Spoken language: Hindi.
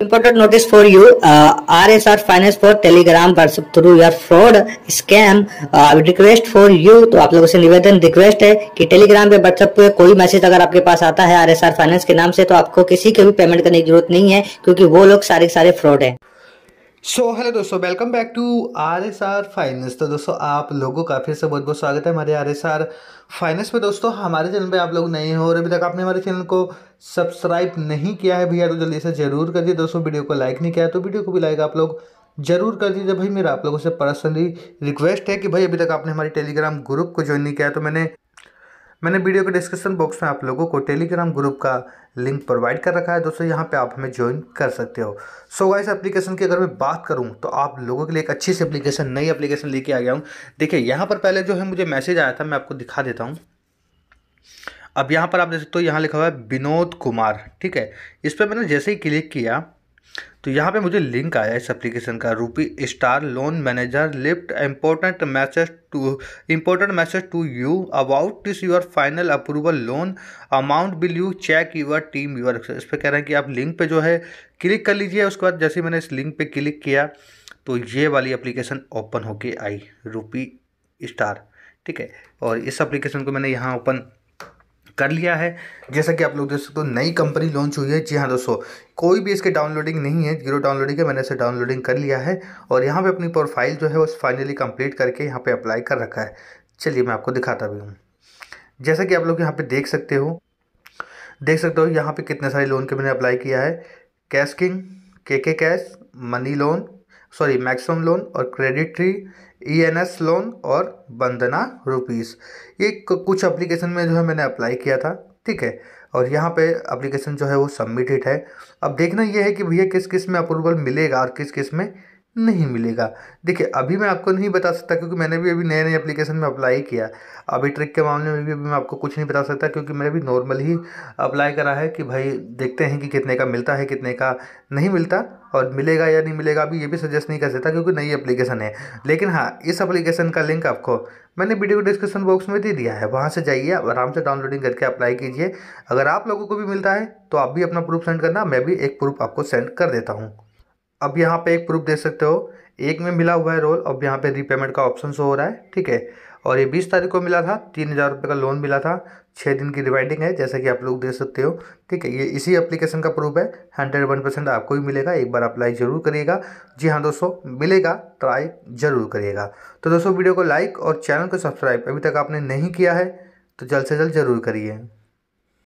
Important notice for you, uh, RSR Finance for Telegram WhatsApp through या fraud scam request for you तो आप लोगों से निवेदन रिक्वेस्ट है कि टेलीग्राम पे व्हाट्सएप पे कोई मैसेज अगर आपके पास आता है आर फाइनेंस के नाम से तो आपको किसी के भी पेमेंट करने की जरूरत नहीं है क्योंकि वो लोग सारे सारे फ्रॉड है सो हेलो दोस्तों welcome back to R S R finance तो दोस्तों आप लोगों का फिर से बहुत बहुत स्वागत है हमारे आर एस आर फाइनेंस में दोस्तों हमारे चैनल पे आप लोग नए हो और अभी तक आपने हमारे चैनल को सब्सक्राइब नहीं किया है भैया तो जल्दी से जरूर कर दिए दोस्तों वीडियो को लाइक नहीं किया तो वीडियो को भी लाइक आप लोग जरूर कर दीजिए भाई मेरा आप लोगों से पर्सनली रिक्वेस्ट है कि भाई अभी तक आपने हमारे टेलीग्राम ग्रुप को ज्वाइन नहीं किया तो मैंने मैंने वीडियो के डिस्क्रिप्शन बॉक्स में आप लोगों को टेलीग्राम ग्रुप का लिंक प्रोवाइड कर रखा है दोस्तों यहाँ पे आप हमें ज्वाइन कर सकते हो सो so वाइस एप्लीकेशन की अगर मैं बात करूँ तो आप लोगों के लिए एक अच्छी सी एप्लीकेशन नई एप्लीकेशन लेके आ गया हूँ देखिए यहाँ पर पहले जो है मुझे मैसेज आया था मैं आपको दिखा देता हूँ अब यहाँ पर आप देख सकते हो यहाँ लिखा हुआ है विनोद कुमार ठीक है इस पर मैंने जैसे ही क्लिक किया तो यहाँ पे मुझे लिंक आया इस एप्लीकेशन का rupee star loan manager lift important message to important message to you about this your final approval loan amount will you check your team your इस पर कह रहे हैं कि आप लिंक पे जो है क्लिक कर लीजिए उसके बाद जैसे मैंने इस लिंक पे क्लिक किया तो ये वाली एप्लीकेशन ओपन होके आई रूपी स्टार ठीक है और इस एप्लीकेशन को मैंने यहाँ ओपन कर लिया है जैसा कि आप लोग देख सकते हो नई कंपनी लॉन्च हुई है जी हाँ दोस्तों कोई भी इसके डाउनलोडिंग नहीं है जीरो डाउनलोडिंग है मैंने इसे डाउनलोडिंग कर लिया है और यहाँ पे अपनी प्रोफाइल जो है वो फाइनली कंप्लीट करके यहाँ पे अप्लाई कर रखा है चलिए मैं आपको दिखाता भी हूँ जैसा कि आप लोग यहाँ पर देख सकते हो देख सकते हो यहाँ पर कितने सारे लोन के मैंने अप्लाई किया है cash king K K cash money loan sorry maximum loan और credit tree E N S loan और बंदना रुपीस ये कुछ अप्लीकेशन में जो है मैंने अप्लाई किया था ठीक है और यहाँ पे अप्लीकेशन जो है वो सबमिटेड है अब देखना ये है कि भैया किस किस में अप्रूवल मिलेगा और किस किस में नहीं मिलेगा देखिए अभी मैं आपको नहीं बता सकता क्योंकि मैंने भी अभी नए नए एप्लीकेशन में अप्लाई किया अभी ट्रिक के मामले में भी अभी मैं आपको कुछ नहीं बता सकता क्योंकि मैंने भी नॉर्मल ही अप्लाई करा है कि भाई देखते हैं कि कितने का मिलता है कितने का नहीं मिलता और मिलेगा या नहीं मिलेगा अभी ये भी सजेस्ट नहीं कर सकता क्योंकि नई एप्लीकेशन है लेकिन हाँ इस अप्लीकेशन का लिंक आपको मैंने वीडियो को डिस्क्रिप्शन बॉक्स में दे दिया है वहाँ से जाइए आराम से डाउनलोडिंग करके अप्लाई कीजिए अगर आप लोगों को भी मिलता है तो आप भी अपना प्रूफ सेंड करना मैं भी एक प्रूफ आपको सेंड कर देता हूँ अब यहाँ पे एक प्रूफ देख सकते हो एक में मिला हुआ है रोल अब यहाँ पे रीपेमेंट का ऑप्शन शो हो रहा है ठीक है और ये बीस तारीख को मिला था तीन हज़ार रुपये का लोन मिला था छः दिन की रिवाइंडिंग है जैसा कि आप लोग देख सकते हो ठीक है ये इसी एप्लीकेशन का प्रूफ है हंड्रेड वन परसेंट आपको भी मिलेगा एक बार अप्लाई ज़रूर करिएगा जी हाँ दोस्तों मिलेगा ट्राई ज़रूर करिएगा तो दोस्तों वीडियो को लाइक और चैनल को सब्सक्राइब अभी तक आपने नहीं किया है तो जल्द से जल्द ज़रूर करिए